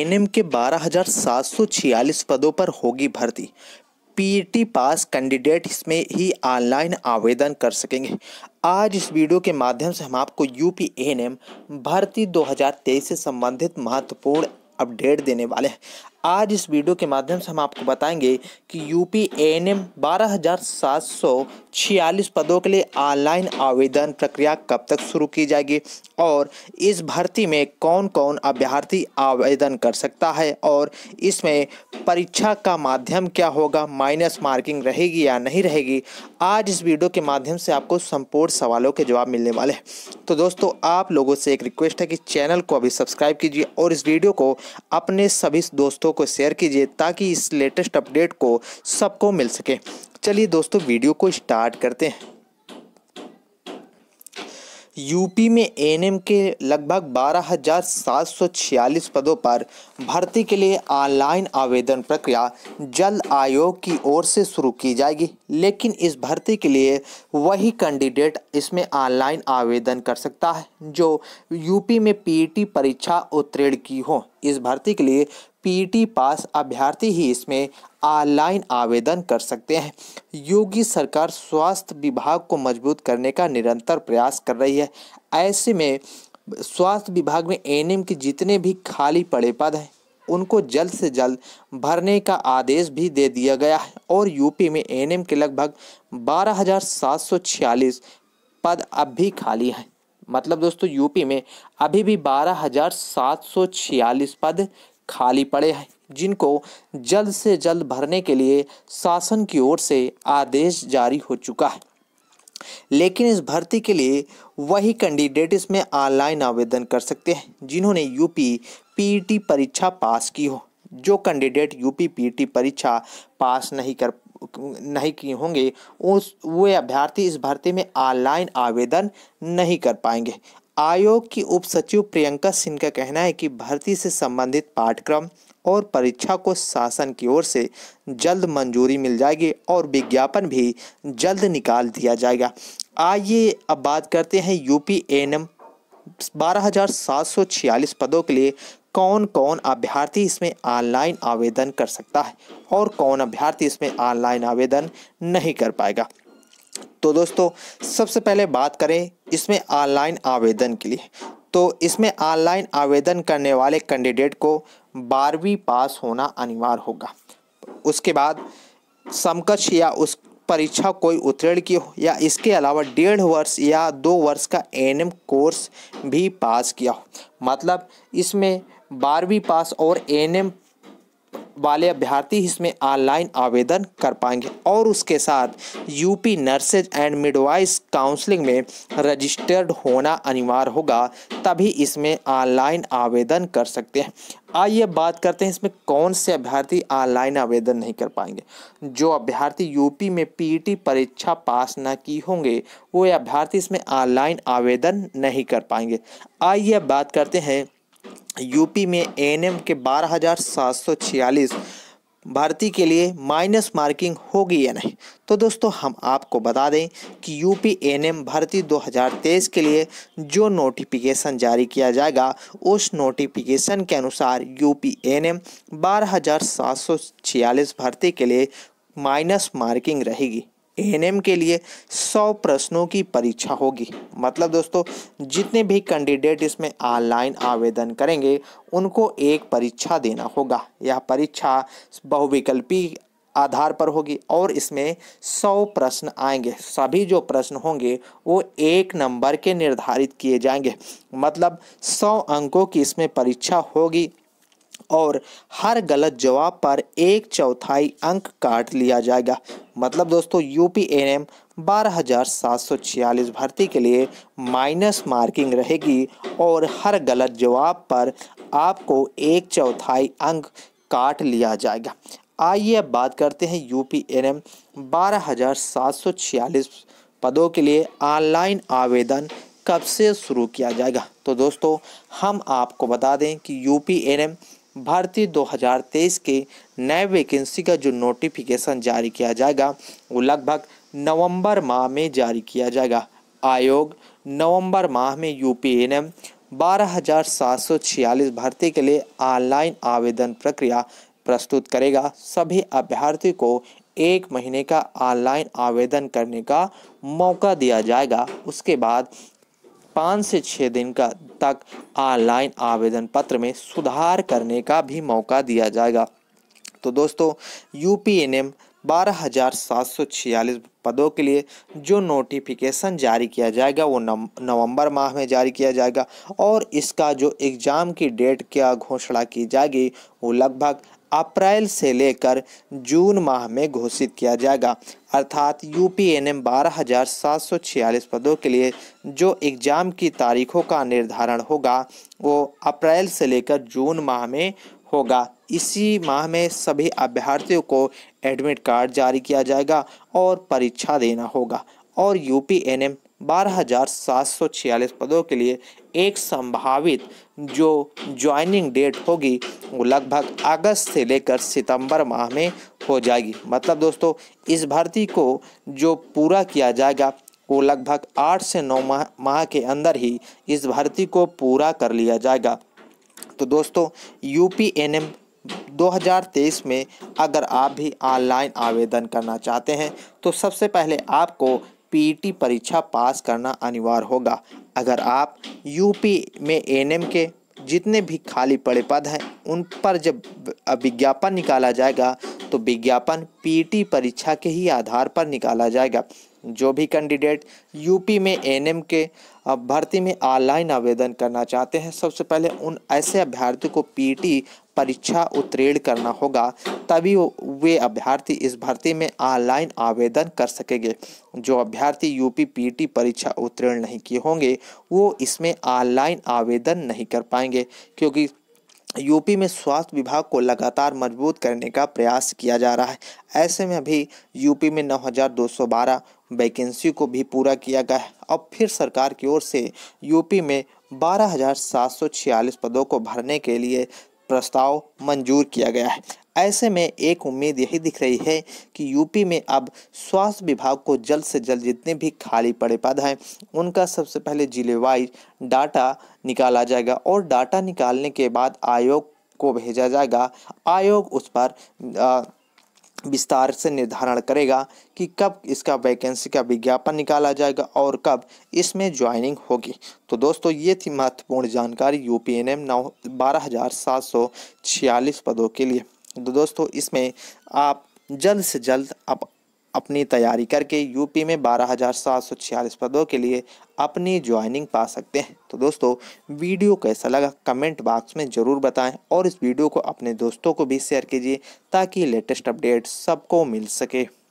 NM के 12,746 पदों पर होगी भर्ती पीटी e पास कैंडिडेट इसमें ही ऑनलाइन आवेदन कर सकेंगे आज इस वीडियो के माध्यम से हम आपको यू पी भर्ती 2023 से संबंधित महत्वपूर्ण अपडेट देने वाले हैं आज इस वीडियो के माध्यम से हम आपको बताएंगे कि यूपी एन एम बारह पदों के लिए ऑनलाइन आवेदन प्रक्रिया कब तक शुरू की जाएगी और इस भर्ती में कौन कौन अभ्यर्थी आवेदन कर सकता है और इसमें परीक्षा का माध्यम क्या होगा माइनस मार्किंग रहेगी या नहीं रहेगी आज इस वीडियो के माध्यम से आपको संपूर्ण सवालों के जवाब मिलने वाले हैं तो दोस्तों आप लोगों से एक रिक्वेस्ट है कि चैनल को अभी सब्सक्राइब कीजिए और इस वीडियो को अपने सभी दोस्तों को शेयर कीजिए ताकि इस लेटेस्ट अपडेट को सबको मिल सके चलिए दोस्तों वीडियो को स्टार्ट करते हैं यूपी में एएनएम के लगभग 12,746 पदों पर भर्ती के लिए ऑनलाइन आवेदन प्रक्रिया जल आयोग की ओर से शुरू की जाएगी लेकिन इस भर्ती के लिए वही कैंडिडेट इसमें ऑनलाइन आवेदन कर सकता है जो यूपी में पीटी e परीक्षा उत्तीर्ण की हो इस भर्ती के लिए पीटी पास अभ्यर्थी ही इसमें ऑनलाइन आवेदन कर सकते हैं योगी सरकार स्वास्थ्य विभाग को मजबूत करने का निरंतर प्रयास कर रही है ऐसे में स्वास्थ्य विभाग में एनएम के जितने भी खाली पड़े पद हैं उनको जल्द से जल्द भरने का आदेश भी दे दिया गया है और यूपी में एनएम के लगभग छियालीस पद अब भी खाली हैं मतलब दोस्तों यूपी में अभी भी बारह हजार सात सौ छियालीस पद खाली पड़े हैं जिनको जल्द से जल्द भरने के लिए शासन की ओर से आदेश जारी हो चुका है लेकिन इस भर्ती के लिए वही कैंडिडेट इसमें ऑनलाइन आवेदन कर सकते हैं जिन्होंने यूपी पीईटी परीक्षा पास की हो जो कैंडिडेट यूपी पीईटी परीक्षा पास नहीं कर नहीं किए होंगे उस वे अभ्यर्थी इस भर्ती में ऑनलाइन आवेदन नहीं कर पाएंगे आयोग की उप सचिव प्रियंका सिंह का कहना है कि भर्ती से संबंधित पाठ्यक्रम और परीक्षा को शासन की ओर से जल्द मंजूरी मिल जाएगी और विज्ञापन भी जल्द निकाल दिया जाएगा आइए अब बात करते हैं यूपी एन एम बारह पदों के लिए कौन कौन अभ्यर्थी इसमें ऑनलाइन आवेदन कर सकता है और कौन अभ्यर्थी इसमें ऑनलाइन आवेदन नहीं कर पाएगा तो दोस्तों सबसे पहले बात करें इसमें ऑनलाइन आवेदन के लिए तो इसमें ऑनलाइन आवेदन करने वाले कैंडिडेट को बारहवीं पास होना अनिवार्य होगा उसके बाद समकक्ष या उस परीक्षा कोई उत्तीर्ण की हो या इसके अलावा डेढ़ वर्ष या दो वर्ष का एनएम कोर्स भी पास किया हो मतलब इसमें बारहवीं पास और एएनएम वाले अभ्यर्थी इसमें ऑनलाइन आवेदन कर पाएंगे और उसके साथ UP nurses and midwives counselling में रजिस्टर्ड होना अनिवार्य होगा तभी इसमें ऑनलाइन आवेदन कर सकते हैं आइए बात करते हैं इसमें कौन से अभ्यर्थी ऑनलाइन आवेदन नहीं कर पाएंगे जो अभ्यर्थी यूपी में पीटी e परीक्षा पास ना की होंगे वो अभ्यर्थी इसमें ऑनलाइन आवेदन नहीं कर पाएंगे आइए बात करते हैं यूपी में एएनएम के बारह हज़ार सात सौ छियालीस भर्ती के लिए माइनस मार्किंग होगी या नहीं तो दोस्तों हम आपको बता दें कि यूपी एनएम भर्ती 2023 के लिए जो नोटिफिकेशन जारी किया जाएगा उस नोटिफिकेशन के अनुसार यूपी एनएम बारह भर्ती के लिए माइनस मार्किंग रहेगी एएनएम के लिए 100 प्रश्नों की परीक्षा होगी मतलब दोस्तों जितने भी कैंडिडेट इसमें ऑनलाइन आवेदन करेंगे उनको एक परीक्षा देना होगा यह परीक्षा बहुविकल्पी आधार पर होगी और इसमें 100 प्रश्न आएंगे सभी जो प्रश्न होंगे वो एक नंबर के निर्धारित किए जाएंगे मतलब 100 अंकों की इसमें परीक्षा होगी और हर गलत जवाब पर एक चौथाई अंक काट लिया जाएगा मतलब दोस्तों यू पी एन एम बारह हजार सात सौ छियालीस भर्ती के लिए माइनस मार्किंग रहेगी और हर गलत जवाब पर आपको एक चौथाई अंक काट लिया जाएगा आइए अब बात करते हैं यू पी एन एम बारह हजार सात सौ छियालीस पदों के लिए ऑनलाइन आवेदन कब से शुरू किया जाएगा तो दोस्तों हम आपको बता दें कि यू पी एन एम भारतीय 2023 के नए वैकेंसी का जो नोटिफिकेशन जारी किया जाएगा वो लगभग नवंबर माह में जारी किया जाएगा आयोग नवंबर माह में यू पी एन एम बारह भर्ती के लिए ऑनलाइन आवेदन प्रक्रिया प्रस्तुत करेगा सभी अभ्यर्थी को एक महीने का ऑनलाइन आवेदन करने का मौका दिया जाएगा उसके बाद पाँच से छः दिन का तक ऑनलाइन आवेदन पत्र में सुधार करने का भी मौका दिया जाएगा तो दोस्तों यू पी एन एम बारह हज़ार सात सौ छियालीस पदों के लिए जो नोटिफिकेशन जारी किया जाएगा वो नवंबर माह में जारी किया जाएगा और इसका जो एग्ज़ाम की डेट क्या घोषणा की जाएगी वो लगभग अप्रैल से लेकर जून माह में घोषित किया जाएगा अर्थात यू पी एन एम बारह हजार सात सौ छियालीस पदों के लिए जो एग्जाम की तारीखों का निर्धारण होगा वो अप्रैल से लेकर जून माह में होगा इसी माह में सभी अभ्यर्थियों को एडमिट कार्ड जारी किया जाएगा और परीक्षा देना होगा और यू पी एन एम 12,746 पदों के लिए एक संभावित जो ज्वाइनिंग डेट होगी वो लगभग अगस्त से लेकर सितंबर माह में हो जाएगी मतलब दोस्तों इस भर्ती को जो पूरा किया जाएगा वो लगभग आठ से नौ माह माह के अंदर ही इस भर्ती को पूरा कर लिया जाएगा तो दोस्तों यू पी एन एम 2023 में अगर आप भी ऑनलाइन आवेदन करना चाहते हैं तो सबसे पहले आपको पीटी परीक्षा पास करना अनिवार्य होगा अगर आप यूपी में एनएम के जितने भी खाली पड़े पद हैं उन पर जब विज्ञापन निकाला जाएगा तो विज्ञापन पीटी परीक्षा के ही आधार पर निकाला जाएगा जो भी कैंडिडेट यूपी में एनएम के भर्ती में ऑनलाइन आवेदन करना चाहते हैं सबसे पहले उन ऐसे अभ्यर्थी को पीटी परीक्षा उत्तीर्ण करना होगा तभी वे अभ्यर्थी इस भर्ती में ऑनलाइन आवेदन कर सकेंगे जो अभ्यर्थी यूपी पीटी परीक्षा उत्तीर्ण नहीं किए होंगे वो इसमें ऑनलाइन आवेदन नहीं कर पाएंगे क्योंकि यूपी में स्वास्थ्य विभाग को लगातार मजबूत करने का प्रयास किया जा रहा है ऐसे में अभी यूपी में 9212 वैकेंसी को भी पूरा किया गया है अब फिर सरकार की ओर से यूपी में 12,746 पदों को भरने के लिए प्रस्ताव मंजूर किया गया है ऐसे में एक उम्मीद यही दिख रही है कि यूपी में अब स्वास्थ्य विभाग को जल्द से जल्द जितने भी खाली पड़े पद हैं उनका सबसे पहले जिले वाइज डाटा निकाला जाएगा और डाटा निकालने के बाद आयोग को भेजा जाएगा आयोग उस पर विस्तार से निर्धारण करेगा कि कब इसका वैकेंसी का विज्ञापन निकाला जाएगा और कब इसमें ज्वाइनिंग होगी तो दोस्तों ये थी महत्वपूर्ण जानकारी यू पी एन एम नौ बारह हज़ार सात सौ छियालीस पदों के लिए तो दोस्तों इसमें आप जल्द से जल्द आप अपनी तैयारी करके यूपी में बारह हज़ार सात सौ छियालीस पदों के लिए अपनी ज्वाइनिंग पा सकते हैं तो दोस्तों वीडियो कैसा लगा कमेंट बॉक्स में ज़रूर बताएं और इस वीडियो को अपने दोस्तों को भी शेयर कीजिए ताकि लेटेस्ट अपडेट सबको मिल सके